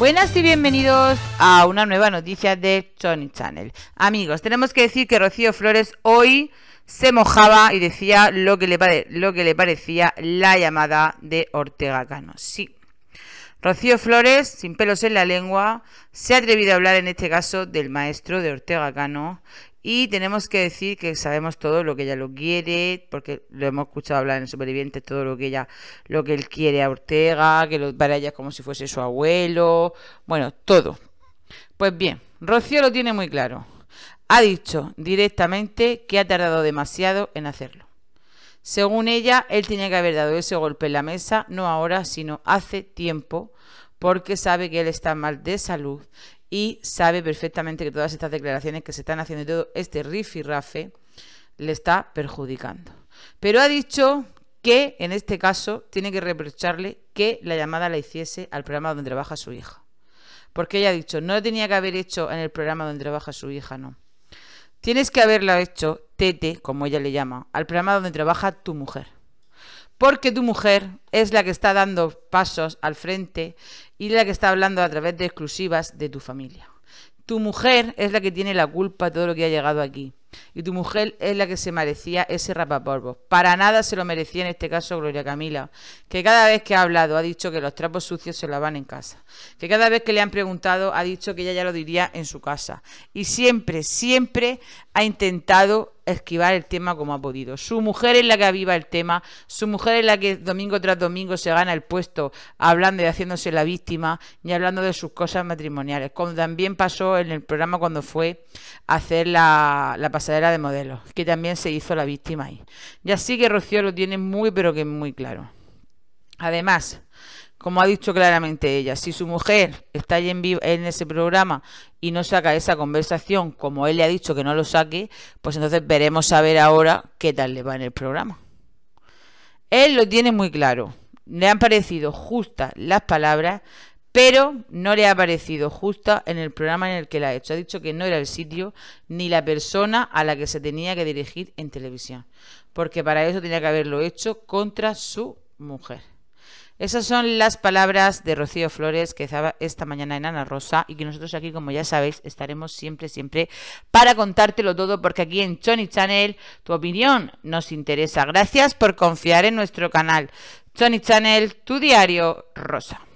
Buenas y bienvenidos a una nueva noticia de Tony Channel. Amigos, tenemos que decir que Rocío Flores hoy se mojaba y decía lo que le, lo que le parecía la llamada de Ortega Cano. Sí, Rocío Flores, sin pelos en la lengua, se ha atrevido a hablar en este caso del maestro de Ortega Cano y tenemos que decir que sabemos todo lo que ella lo quiere, porque lo hemos escuchado hablar en Supervivientes, todo lo que ella, lo que él quiere a Ortega, que lo, para ella es como si fuese su abuelo, bueno, todo. Pues bien, Rocío lo tiene muy claro. Ha dicho directamente que ha tardado demasiado en hacerlo. Según ella, él tenía que haber dado ese golpe en la mesa, no ahora, sino hace tiempo, porque sabe que él está mal de salud y sabe perfectamente que todas estas declaraciones que se están haciendo y todo este rifirrafe le está perjudicando. Pero ha dicho que en este caso tiene que reprocharle que la llamada la hiciese al programa donde trabaja su hija. Porque ella ha dicho, no tenía que haber hecho en el programa donde trabaja su hija, no. Tienes que haberla hecho, Tete, como ella le llama, al programa donde trabaja tu mujer. Porque tu mujer es la que está dando pasos al frente y la que está hablando a través de exclusivas de tu familia. Tu mujer es la que tiene la culpa de todo lo que ha llegado aquí. Y tu mujer es la que se merecía ese rapapolvo. Para nada se lo merecía en este caso Gloria Camila, que cada vez que ha hablado ha dicho que los trapos sucios se lavan en casa. Que cada vez que le han preguntado ha dicho que ella ya lo diría en su casa. Y siempre, siempre ha intentado esquivar el tema como ha podido. Su mujer es la que aviva el tema, su mujer es la que domingo tras domingo se gana el puesto hablando y haciéndose la víctima y hablando de sus cosas matrimoniales, como también pasó en el programa cuando fue a hacer la, pasadera de modelos, que también se hizo la víctima ahí. Y así que Rocío lo tiene muy pero que muy claro. Además, como ha dicho claramente ella, si su mujer está ahí en, en ese programa y no saca esa conversación, como él le ha dicho que no lo saque, pues entonces veremos a ver ahora qué tal le va en el programa. Él lo tiene muy claro. Le han parecido justas las palabras, pero no le ha parecido justa en el programa en el que la ha hecho. Ha dicho que no era el sitio ni la persona a la que se tenía que dirigir en televisión, porque para eso tenía que haberlo hecho contra su mujer. Esas son las palabras de Rocío Flores que estaba esta mañana en Ana Rosa y que nosotros aquí, como ya sabéis, estaremos siempre, siempre para contártelo todo porque aquí en Chony Channel tu opinión nos interesa. Gracias por confiar en nuestro canal. Chony Channel, tu diario rosa.